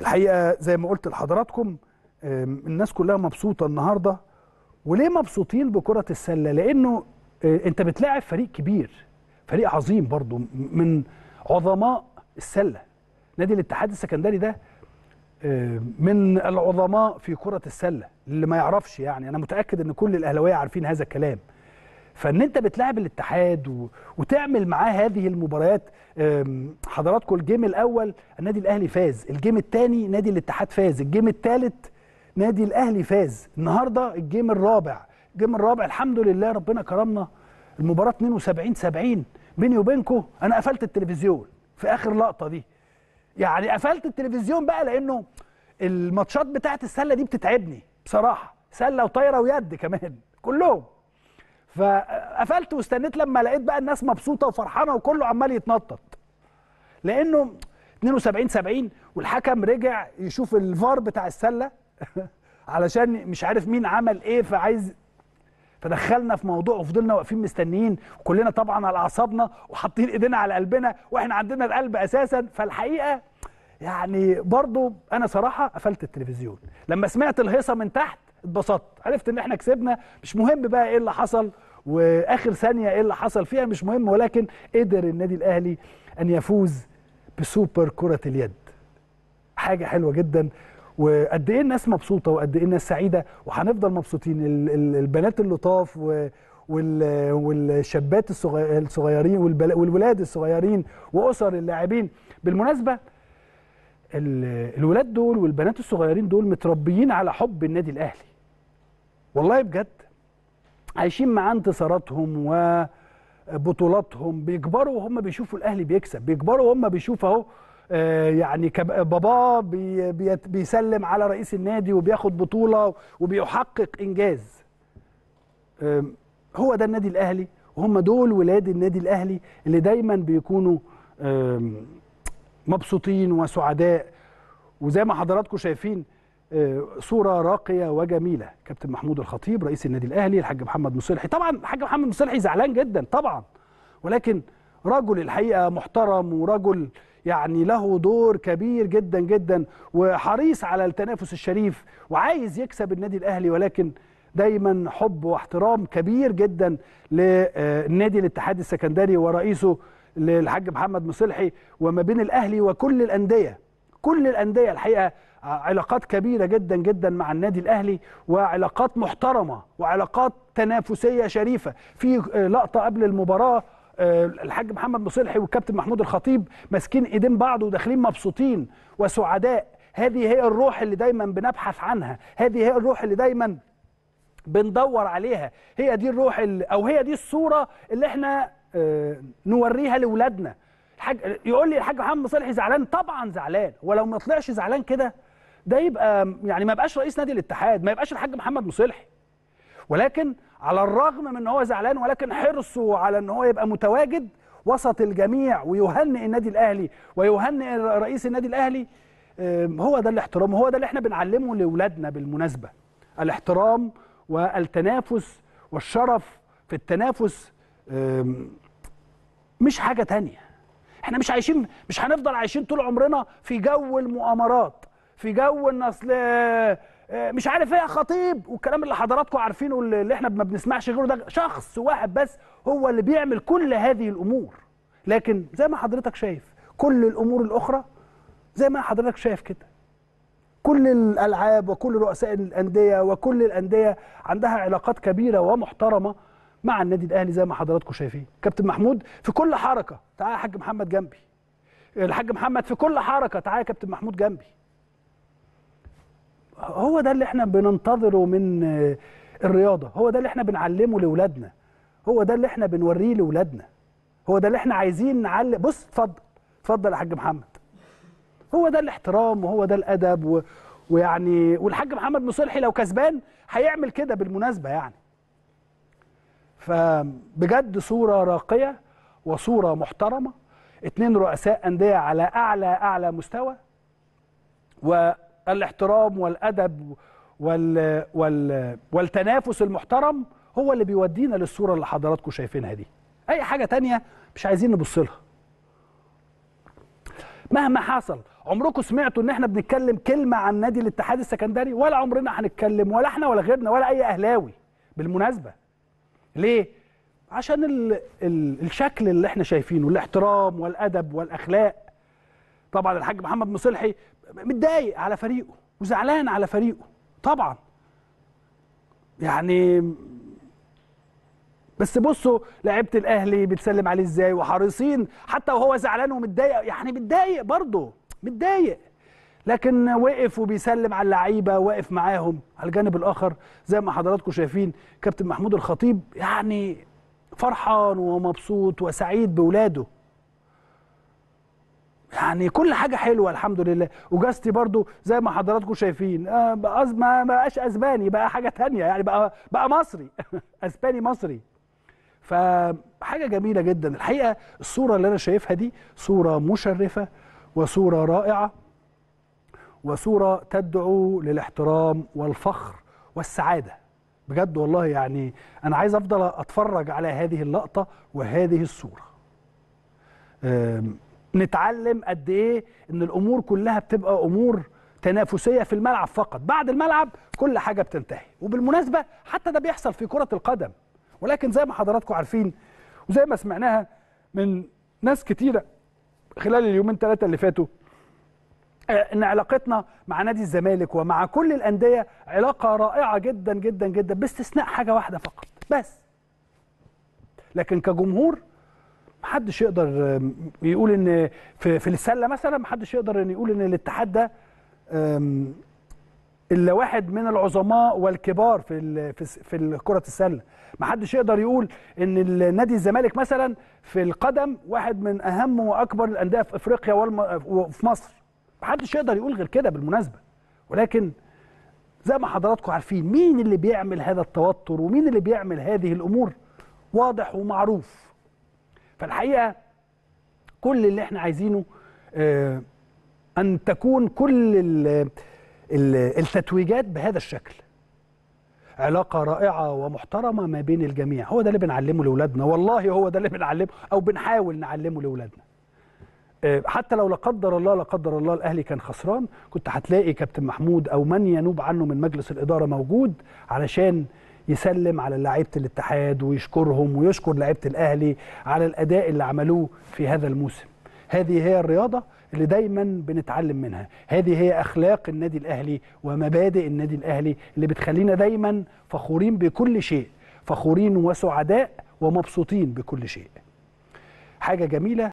الحقيقه زي ما قلت لحضراتكم الناس كلها مبسوطه النهارده وليه مبسوطين بكره السله لانه آه، انت بتلاعب فريق كبير فريق عظيم برضو من عظماء السله نادي الاتحاد السكندري ده آه، من العظماء في كره السله اللي ما يعرفش يعني انا متاكد ان كل الاهلاويه عارفين هذا الكلام فان انت بتلاعب الاتحاد و... وتعمل معاه هذه المباريات حضراتكم الجيم الاول النادي الاهلي فاز الجيم الثاني نادي الاتحاد فاز الجيم الثالث نادي الاهلي فاز النهارده الجيم الرابع الجيم الرابع الحمد لله ربنا كرمنا المباراه 72 70 بيني وبينكم انا قفلت التلفزيون في اخر لقطه دي يعني قفلت التلفزيون بقى لانه الماتشات بتاعت السله دي بتتعبني بصراحه سله وطايره ويد كمان كلهم فقفلت واستنيت لما لقيت بقى الناس مبسوطه وفرحانه وكله عمال يتنطط لانه 72 70 والحكم رجع يشوف الفار بتاع السله علشان مش عارف مين عمل ايه فعايز فدخلنا في موضوع وفضلنا واقفين مستنيين كلنا طبعا على اعصابنا وحاطين ايدينا على قلبنا واحنا عندنا القلب اساسا فالحقيقه يعني برضو انا صراحه قفلت التلفزيون لما سمعت الهيصه من تحت اتبسطت عرفت ان احنا كسبنا مش مهم بقى ايه اللي حصل واخر ثانيه ايه اللي حصل فيها مش مهم ولكن قدر النادي الاهلي ان يفوز بسوبر كره اليد حاجه حلوه جدا وقد ايه الناس مبسوطه وقد ايه الناس سعيده وهنفضل مبسوطين البنات اللطاف والشابات الصغيرين والولاد الصغيرين واسر اللاعبين بالمناسبه الولاد دول والبنات الصغيرين دول متربيين على حب النادي الاهلي والله بجد عايشين مع انتصاراتهم وبطولاتهم بيكبروا وهم بيشوفوا الاهلي بيكسب بيكبروا وهم بيشوفوا اهو آه، يعني بابا بي بيسلم على رئيس النادي وبياخد بطوله وبيحقق انجاز آه، هو ده النادي الاهلي وهم دول ولاد النادي الاهلي اللي دايما بيكونوا مبسوطين وسعداء وزي ما حضراتكم شايفين آه، صوره راقيه وجميله كابتن محمود الخطيب رئيس النادي الاهلي الحاج محمد مصلحي طبعا الحاج محمد مصلحي زعلان جدا طبعا ولكن رجل الحقيقه محترم ورجل يعني له دور كبير جدا جدا وحريص على التنافس الشريف وعايز يكسب النادي الاهلي ولكن دايما حب واحترام كبير جدا لنادي الاتحاد السكندري ورئيسه للحاج محمد مصلحي وما بين الاهلي وكل الانديه كل الانديه الحقيقه علاقات كبيرة جدا جدا مع النادي الأهلي وعلاقات محترمة وعلاقات تنافسية شريفة في آه، لقطة قبل المباراة آه، الحاج محمد مصلحي والكابتن محمود الخطيب ماسكين ايدين بعض وداخلين مبسوطين وسعداء هذه هي الروح اللي دايما بنبحث عنها هذه هي الروح اللي دايما بندور عليها هي دي الروح او هي دي الصوره اللي احنا آه، نوريها لاولادنا الحاج يقول لي الحاج محمد مصلحي زعلان طبعا زعلان ولو ما طلعش زعلان كده ده يبقى يعني ما يبقاش رئيس نادي الاتحاد ما يبقاش الحاج محمد مصلحي ولكن على الرغم من ان هو زعلان ولكن حرصه على ان هو يبقى متواجد وسط الجميع ويهنئ النادي الاهلي ويهنئ رئيس النادي الاهلي هو ده الاحترام وهو ده اللي احنا بنعلمه لاولادنا بالمناسبه الاحترام والتنافس والشرف في التنافس مش حاجه تانية احنا مش عايشين مش هنفضل عايشين طول عمرنا في جو المؤامرات في جو ان اصل آه، مش عارف ايه خطيب والكلام اللي حضراتكم عارفينه اللي احنا ما بنسمعش غيره ده شخص واحد بس هو اللي بيعمل كل هذه الامور لكن زي ما حضرتك شايف كل الامور الاخرى زي ما حضرتك شايف كده كل الالعاب وكل رؤساء الانديه وكل الانديه عندها علاقات كبيره ومحترمه مع النادي الاهلي زي ما حضراتكم شايفين كابتن محمود في كل حركه تعالى يا حاج محمد جنبي الحاج محمد في كل حركه تعالى يا كابتن محمود جنبي هو ده اللي احنا بننتظره من آه، الرياضه هو ده اللي احنا بنعلمه لاولادنا هو ده اللي احنا بنوريه لاولادنا هو ده اللي احنا عايزين نعلم بص اتفضل اتفضل يا حاج محمد هو ده الاحترام وهو ده الادب و... ويعني والحاج محمد مصلحي لو كسبان هيعمل كده بالمناسبه يعني فبجد صوره راقيه وصوره محترمه اتنين رؤساء انديه على اعلى اعلى مستوى و الاحترام والأدب وال وال والتنافس المحترم هو اللي بيودينا للصورة اللي حضراتكم شايفينها دي أي حاجة تانية مش عايزين نبص لها مهما حصل عمركم سمعتوا ان احنا بنتكلم كلمه عن نادي الاتحاد السكندري ولا عمرنا هنتكلم ولا احنا ولا غيرنا ولا اي اهلاوي بالمناسبه ليه عشان ال ال الشكل اللي احنا شايفينه الاحترام والادب والاخلاق طبعا الحاج محمد مصلحي متضايق على فريقه وزعلان على فريقه طبعا يعني بس بصوا لعيبه الاهلي بتسلم عليه ازاي وحريصين حتى وهو زعلان ومتضايق يعني متضايق برضه متضايق لكن وقف وبيسلم على اللعيبه واقف معاهم على الجانب الاخر زي ما حضراتكم شايفين كابتن محمود الخطيب يعني فرحان ومبسوط وسعيد بولاده يعني كل حاجه حلوه الحمد لله وجاستي برضو زي ما حضراتكم شايفين آه ما بقاش اسباني بقى حاجه تانية يعني بقى بقى مصري اسباني مصري فحاجه جميله جدا الحقيقه الصوره اللي انا شايفها دي صوره مشرفه وصوره رائعه وصوره تدعو للاحترام والفخر والسعاده بجد والله يعني انا عايز افضل اتفرج على هذه اللقطه وهذه الصوره نتعلم قد ايه ان الامور كلها بتبقى امور تنافسيه في الملعب فقط بعد الملعب كل حاجه بتنتهي وبالمناسبه حتى ده بيحصل في كره القدم ولكن زي ما حضراتكم عارفين وزي ما سمعناها من ناس كتيره خلال اليومين ثلاثه اللي فاتوا آه، ان علاقتنا مع نادي الزمالك ومع كل الانديه علاقه رائعه جدا جدا جدا باستثناء حاجه واحده فقط بس لكن كجمهور محدش يقدر يقول ان في, في السله مثلا محدش يقدر ان يقول ان الاتحاد ده الا واحد من العظماء والكبار في في كره السله محدش يقدر يقول ان نادي الزمالك مثلا في القدم واحد من اهم واكبر الانديه في افريقيا وفي مصر محدش يقدر يقول غير كده بالمناسبه ولكن زي ما حضراتكم عارفين مين اللي بيعمل هذا التوتر ومين اللي بيعمل هذه الامور واضح ومعروف فالحقيقه كل اللي احنا عايزينه آه، ان تكون كل التتويجات بهذا الشكل علاقة رائعة ومحترمة ما بين الجميع هو ده اللي بنعلمه لأولادنا والله هو ده اللي بنعلمه أو بنحاول نعلمه لأولادنا آه، حتى لو لا قدر الله لا قدر الله الاهلي كان خسران كنت هتلاقي كابتن محمود او من ينوب عنه من مجلس الاداره موجود علشان يسلم على لعيبه الاتحاد ويشكرهم ويشكر لعيبه الاهلي على الاداء اللي عملوه في هذا الموسم هذه هي الرياضه اللي دايما بنتعلم منها هذه هي اخلاق النادي الاهلي ومبادئ النادي الاهلي اللي بتخلينا دايما فخورين بكل شيء فخورين وسعداء ومبسوطين بكل شيء حاجه جميله